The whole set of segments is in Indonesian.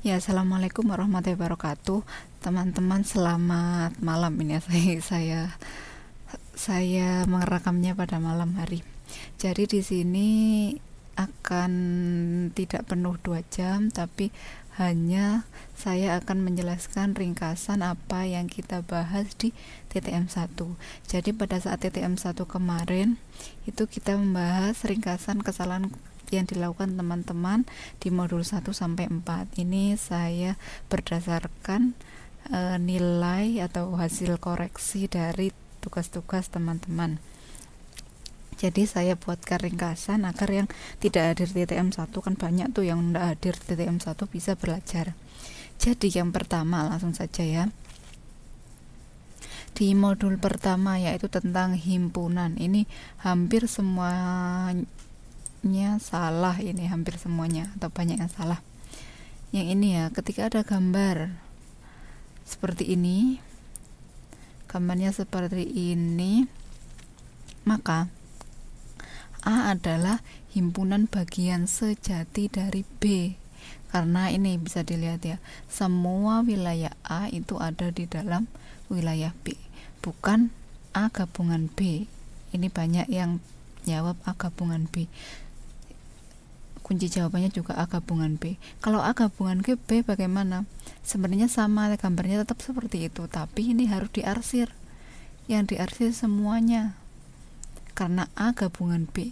Ya, assalamualaikum warahmatullahi wabarakatuh, teman-teman. Selamat malam ini saya saya saya merekamnya pada malam hari. Jadi di sini akan tidak penuh dua jam, tapi hanya saya akan menjelaskan ringkasan apa yang kita bahas di TTM1. Jadi pada saat TTM1 kemarin itu kita membahas ringkasan kesalahan yang dilakukan teman-teman di modul 1 sampai 4. Ini saya berdasarkan e, nilai atau hasil koreksi dari tugas-tugas teman-teman. Jadi saya buatkan ringkasan agar yang tidak hadir TTM 1 kan banyak tuh yang tidak hadir TTM 1 bisa belajar. Jadi yang pertama langsung saja ya di modul pertama yaitu tentang himpunan ini hampir semua nya salah ini hampir semuanya atau banyak yang salah yang ini ya ketika ada gambar seperti ini gambarnya seperti ini maka A adalah himpunan bagian sejati dari B karena ini bisa dilihat ya semua wilayah A itu ada di dalam wilayah B bukan A gabungan B ini banyak yang jawab A gabungan B kunci jawabannya juga A gabungan B kalau A gabungan G, B bagaimana sebenarnya sama gambarnya tetap seperti itu tapi ini harus diarsir yang diarsir semuanya karena A gabungan B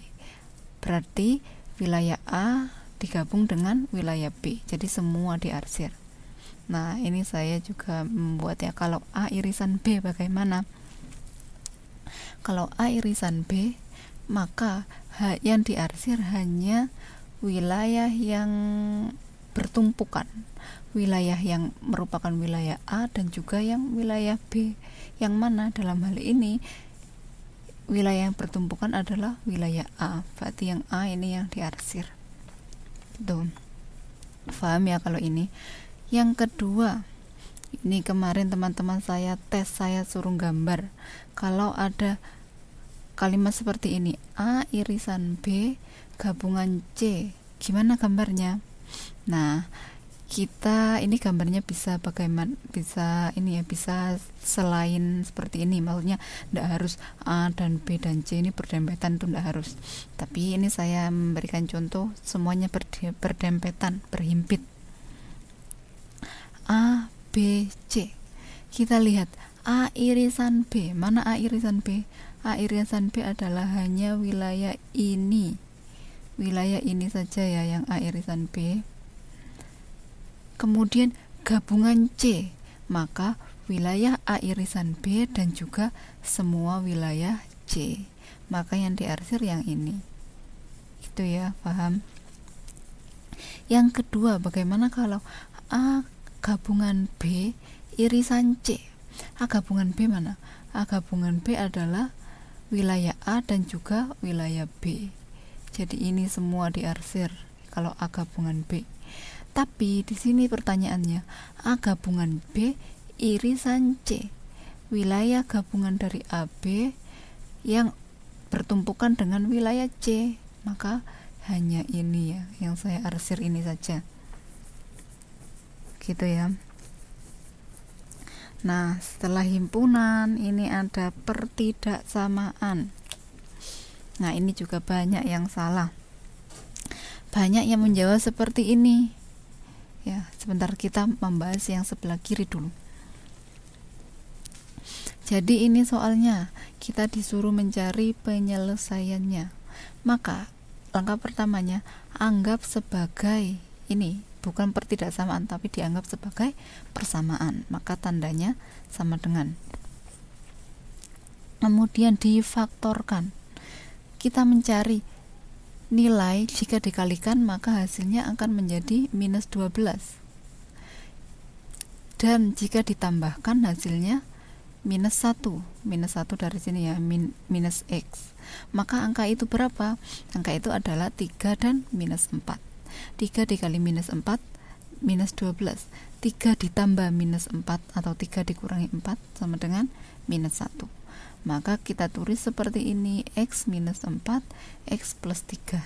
berarti wilayah A digabung dengan wilayah B jadi semua diarsir nah ini saya juga membuat ya kalau A irisan B bagaimana kalau A irisan B maka yang diarsir hanya wilayah yang bertumpukan wilayah yang merupakan wilayah A dan juga yang wilayah B yang mana dalam hal ini wilayah yang bertumpukan adalah wilayah A berarti yang A ini yang diarsir tuh gitu. paham ya kalau ini yang kedua ini kemarin teman-teman saya tes saya suruh gambar kalau ada kalimat seperti ini A irisan B gabungan C gimana gambarnya nah kita ini gambarnya bisa bagaimana bisa ini ya bisa selain seperti ini maksudnya tidak harus A dan B dan C ini berdempetan itu tidak harus tapi ini saya memberikan contoh semuanya berdempetan berhimpit A B C kita lihat A irisan B mana A irisan B A irisan B adalah hanya wilayah ini wilayah ini saja ya yang A irisan B kemudian gabungan C maka wilayah A irisan B dan juga semua wilayah C maka yang diarsir yang ini itu ya paham yang kedua bagaimana kalau A gabungan B irisan C A gabungan B mana? A gabungan B adalah wilayah A dan juga wilayah B jadi ini semua diarsir kalau A gabungan B. Tapi di sini pertanyaannya, A gabungan B irisan C. Wilayah gabungan dari AB yang bertumpukan dengan wilayah C. Maka hanya ini ya yang saya arsir ini saja. Gitu ya. Nah, setelah himpunan ini ada pertidaksamaan. Nah, ini juga banyak yang salah. Banyak yang menjawab seperti ini. Ya, sebentar kita membahas yang sebelah kiri dulu. Jadi ini soalnya, kita disuruh mencari penyelesaiannya. Maka, langkah pertamanya anggap sebagai ini bukan pertidaksamaan tapi dianggap sebagai persamaan. Maka tandanya sama dengan. Kemudian difaktorkan kita mencari nilai jika dikalikan maka hasilnya akan menjadi minus 12 dan jika ditambahkan hasilnya minus 1 minus 1 dari sini ya min, minus X maka angka itu berapa? angka itu adalah 3 dan minus 4 3 dikali minus 4 minus 12 3 ditambah minus 4 atau 3 dikurangi 4 sama dengan minus 1 maka kita tulis seperti ini x minus 4 x plus 3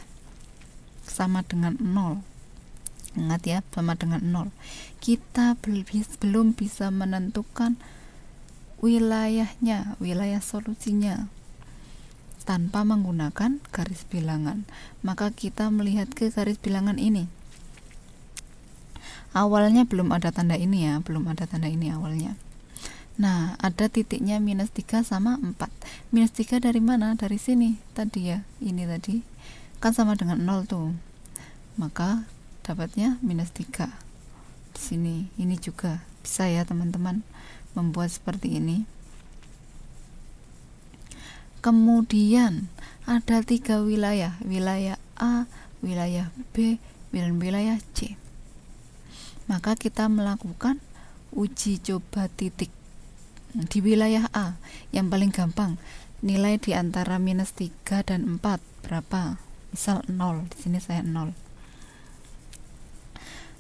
sama dengan 0 ingat ya sama dengan 0 kita belum bisa menentukan wilayahnya wilayah solusinya tanpa menggunakan garis bilangan maka kita melihat ke garis bilangan ini awalnya belum ada tanda ini ya belum ada tanda ini awalnya Nah, ada titiknya minus 3 sama 4. Minus 3 dari mana? Dari sini tadi ya. Ini tadi. Kan sama dengan 0 tuh. Maka dapatnya minus 3. Di sini. Ini juga. Bisa ya teman-teman membuat seperti ini. Kemudian ada tiga wilayah. Wilayah A, wilayah B, dan wilayah C. Maka kita melakukan uji coba titik di wilayah A yang paling gampang nilai di antara minus 3 dan 4 berapa misal 0 di sini saya 0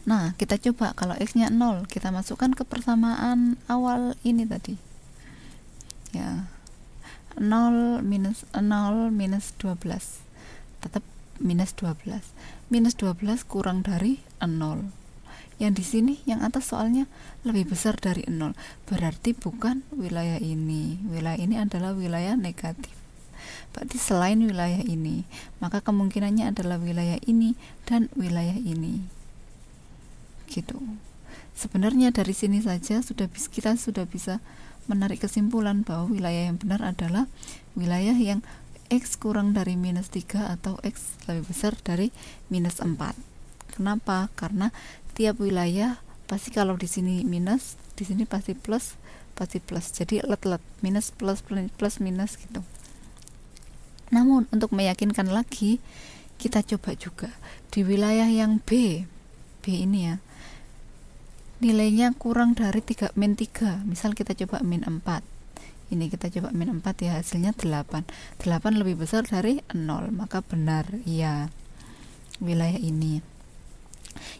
nah kita coba kalau x nya 0 kita masukkan ke persamaan awal ini tadi ya 0 minus 0 minus 12 tetap minus 12 minus 12 kurang dari 0 yang di sini yang atas soalnya lebih besar dari nol berarti bukan wilayah ini wilayah ini adalah wilayah negatif berarti selain wilayah ini maka kemungkinannya adalah wilayah ini dan wilayah ini gitu sebenarnya dari sini saja sudah kita sudah bisa menarik kesimpulan bahwa wilayah yang benar adalah wilayah yang X kurang dari minus 3 atau X lebih besar dari minus 4 Kenapa? Karena tiap wilayah pasti kalau di sini minus di sini pasti plus pasti plus jadi let let minus plus plus, minus gitu namun untuk meyakinkan lagi kita coba juga di wilayah yang B B ini ya nilainya kurang dari 3 min 3 misal kita coba min 4 ini kita coba min 4 ya hasilnya 8 8 lebih besar dari 0 maka benar ya wilayah ini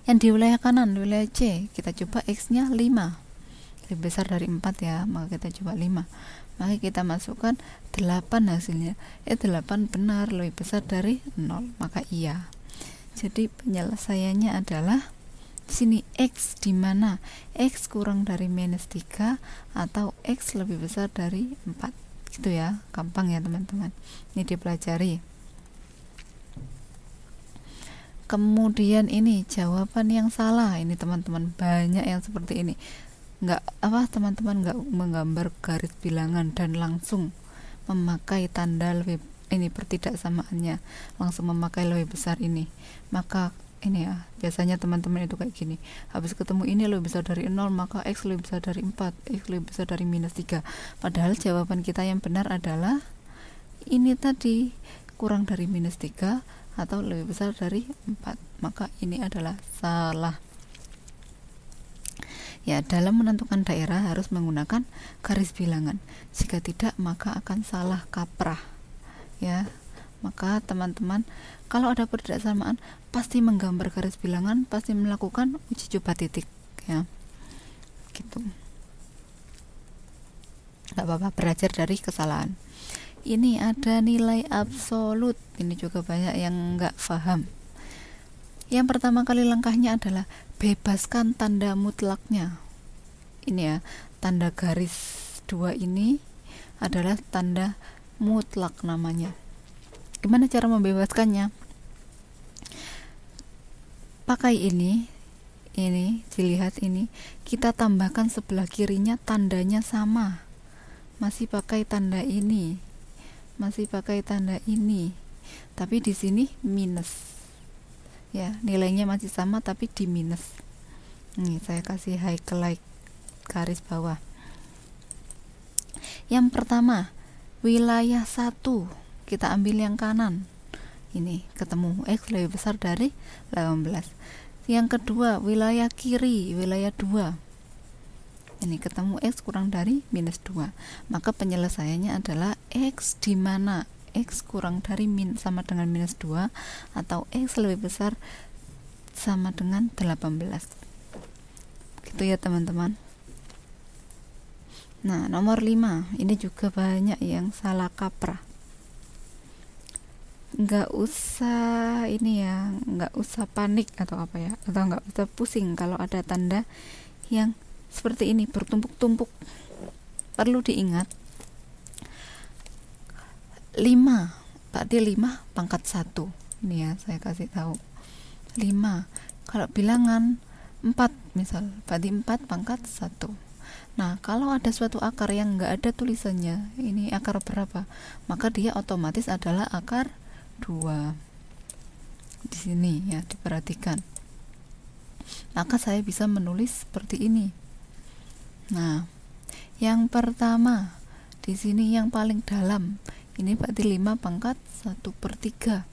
yang di wilayah kanan wilayah C kita coba X nya 5 lebih besar dari 4 ya maka kita coba 5 maka kita masukkan 8 hasilnya eh 8 benar lebih besar dari 0 maka iya jadi penyelesaiannya adalah sini X di mana X kurang dari minus 3 atau X lebih besar dari 4 gitu ya gampang ya teman-teman ini dipelajari kemudian ini jawaban yang salah ini teman-teman banyak yang seperti ini nggak apa teman-teman nggak menggambar garis bilangan dan langsung memakai tanda lebih ini pertidaksamaannya langsung memakai lebih besar ini maka ini ya biasanya teman-teman itu kayak gini habis ketemu ini lebih besar dari 0 maka x lebih besar dari 4 x lebih besar dari minus 3 padahal jawaban kita yang benar adalah ini tadi kurang dari minus 3 atau lebih besar dari 4 maka ini adalah salah ya dalam menentukan daerah harus menggunakan garis bilangan jika tidak maka akan salah kaprah ya maka teman-teman kalau ada pertidaksamaan pasti menggambar garis bilangan pasti melakukan uji coba titik ya gitu nggak apa-apa belajar dari kesalahan ini ada nilai absolut ini juga banyak yang nggak paham yang pertama kali langkahnya adalah bebaskan tanda mutlaknya ini ya tanda garis dua ini adalah tanda mutlak namanya gimana cara membebaskannya pakai ini ini dilihat ini kita tambahkan sebelah kirinya tandanya sama masih pakai tanda ini masih pakai tanda ini tapi di sini minus ya nilainya masih sama tapi di minus ini saya kasih highlight garis bawah yang pertama wilayah 1 kita ambil yang kanan ini ketemu X lebih besar dari 18 yang kedua wilayah kiri wilayah 2 ini ketemu X kurang dari minus 2 maka penyelesaiannya adalah X di mana X kurang dari min sama dengan minus 2 atau X lebih besar sama dengan 18 gitu ya teman-teman nah nomor 5 ini juga banyak yang salah kaprah nggak usah ini ya nggak usah panik atau apa ya atau nggak usah pusing kalau ada tanda yang seperti ini bertumpuk-tumpuk perlu diingat 5 berarti 5 pangkat 1 ini ya saya kasih tahu 5 kalau bilangan 4 misal berarti 4 pangkat 1 Nah, kalau ada suatu akar yang nggak ada tulisannya, ini akar berapa? Maka dia otomatis adalah akar 2. Di sini ya, diperhatikan. Maka saya bisa menulis seperti ini. Nah, yang pertama di sini yang paling dalam ini berarti 5 pangkat 1 per 3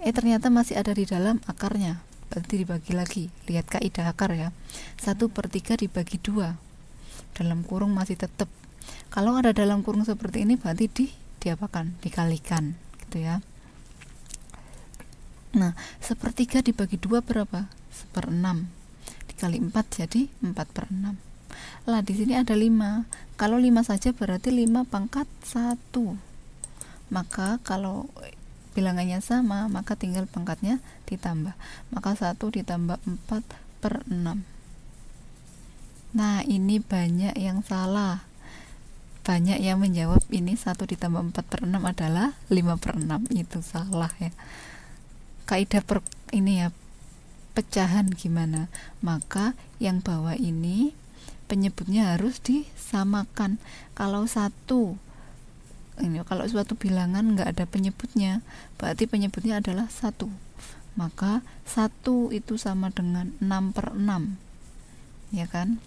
eh ternyata masih ada di dalam akarnya berarti dibagi lagi lihat kaidah akar ya 1 per 3 dibagi 2 dalam kurung masih tetap kalau ada dalam kurung seperti ini berarti di diapakan dikalikan gitu ya nah sepertiga dibagi dua berapa seper 6 dikali 4 jadi 4 per 6 lah di sini ada 5 kalau 5 saja berarti 5 pangkat 1 maka kalau bilangannya sama maka tinggal pangkatnya ditambah maka 1 ditambah 4 per 6 nah ini banyak yang salah banyak yang menjawab ini 1 ditambah 4 per 6 adalah 5 per 6 itu salah ya kaidah per ini ya pecahan gimana maka yang bawah ini penyebutnya harus disamakan kalau satu ini kalau suatu bilangan nggak ada penyebutnya berarti penyebutnya adalah satu maka satu itu sama dengan 6 per 6 ya kan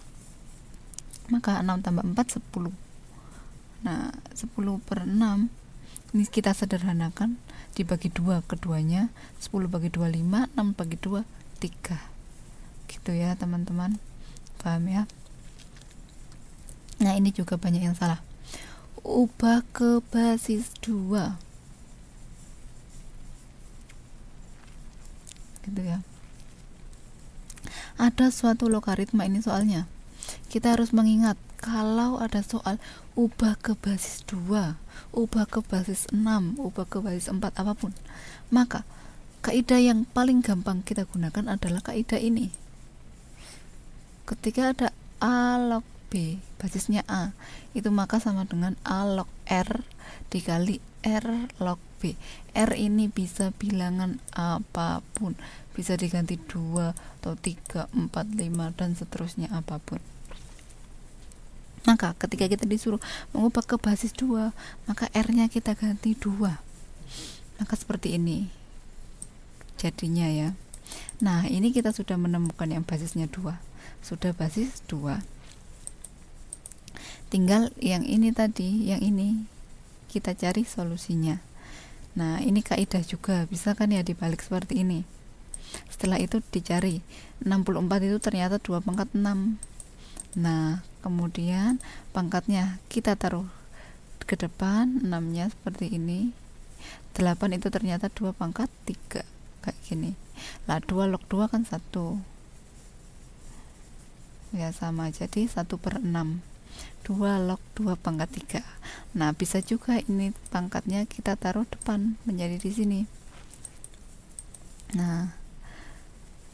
maka 6 tambah 4 10 nah 10 per 6 ini kita sederhanakan dibagi dua keduanya 10 bagi 2 5 6 bagi 2 tiga, gitu ya teman-teman paham ya nah ini juga banyak yang salah ubah ke basis 2 gitu ya ada suatu logaritma ini soalnya kita harus mengingat kalau ada soal ubah ke basis 2 ubah ke basis 6 ubah ke basis 4 apapun maka kaidah yang paling gampang kita gunakan adalah kaidah ini ketika ada A log B basisnya A itu maka sama dengan A log R dikali R log B R ini bisa bilangan apapun bisa diganti dua atau tiga, empat, lima dan seterusnya apapun maka ketika kita disuruh mengubah ke basis 2 maka R nya kita ganti 2 maka seperti ini jadinya ya nah ini kita sudah menemukan yang basisnya dua sudah basis dua tinggal yang ini tadi yang ini kita cari solusinya nah ini kaidah juga bisa kan ya dibalik seperti ini setelah itu dicari 64 itu ternyata dua pangkat 6 nah kemudian pangkatnya kita taruh ke depan 6 nya seperti ini 8 itu ternyata dua pangkat 3 kayak gini lah 2 log 2 kan 1 ya sama jadi 1 per 6 2 log 2 pangkat 3 nah bisa juga ini pangkatnya kita taruh depan menjadi di sini nah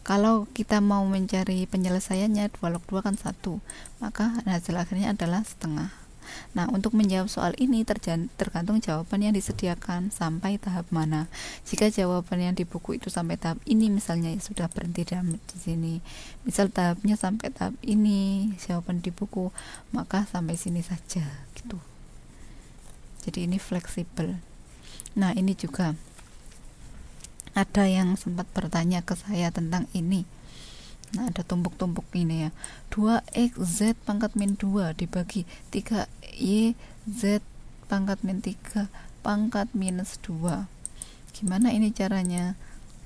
kalau kita mau mencari penyelesaiannya 2 log 2 kan 1 maka hasil akhirnya adalah setengah Nah, untuk menjawab soal ini tergantung jawaban yang disediakan sampai tahap mana. Jika jawaban yang di buku itu sampai tahap ini misalnya ya sudah berhenti di sini. Misal tahapnya sampai tahap ini, jawaban di buku, maka sampai sini saja gitu. Jadi ini fleksibel. Nah, ini juga ada yang sempat bertanya ke saya tentang ini. Nah, ada tumpuk-tumpuk ini ya. 2 xz pangkat min 2 dibagi 3 i z pangkat min 3 pangkat minus 2 gimana ini caranya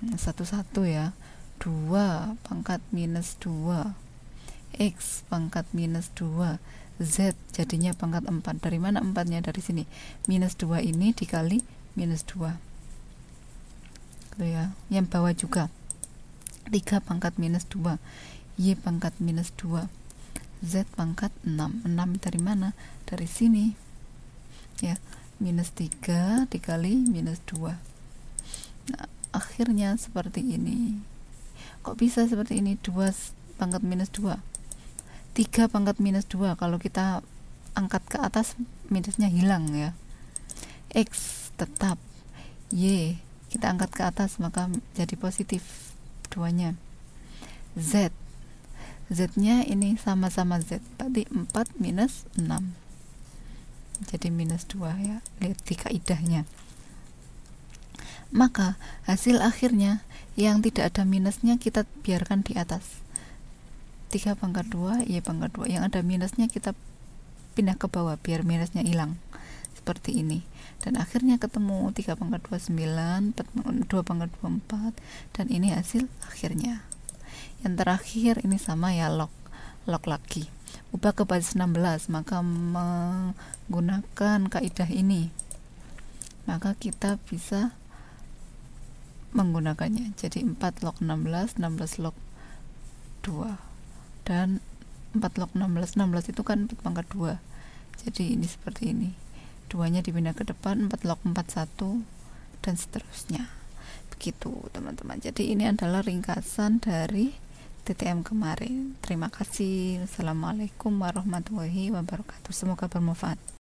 hmm, satu-satu ya 2 pangkat minus 2 x pangkat minus 2 z jadinya pangkat 4 dari mana 4 nya dari sini minus 2 ini dikali minus 2 gitu ya yang bawah juga 3 pangkat minus 2 y pangkat minus 2 Z pangkat 6 6 dari mana? dari sini ya minus 3 dikali minus 2 nah, akhirnya seperti ini kok bisa seperti ini 2 pangkat minus 2 3 pangkat minus 2 kalau kita angkat ke atas minusnya hilang ya X tetap Y kita angkat ke atas maka jadi positif duanya Z Z-nya ini sama-sama Z Tadi 4 minus 6 jadi minus 2 ya lihat di kaidahnya maka hasil akhirnya yang tidak ada minusnya kita biarkan di atas 3 pangkat 2 Y pangkat 2 yang ada minusnya kita pindah ke bawah biar minusnya hilang seperti ini dan akhirnya ketemu 3 pangkat 2 9 4, 2 pangkat 2 4 dan ini hasil akhirnya yang terakhir ini sama ya log log lagi ubah ke baris 16 maka menggunakan kaidah ini maka kita bisa menggunakannya jadi 4 log 16 16 log 2 dan 4 log 16 16 itu kan 4 pangkat 2 jadi ini seperti ini duanya dipindah ke depan 4 log 41 dan seterusnya begitu teman-teman jadi ini adalah ringkasan dari TTM kemarin. Terima kasih. Assalamualaikum warahmatullahi wabarakatuh. Semoga bermanfaat.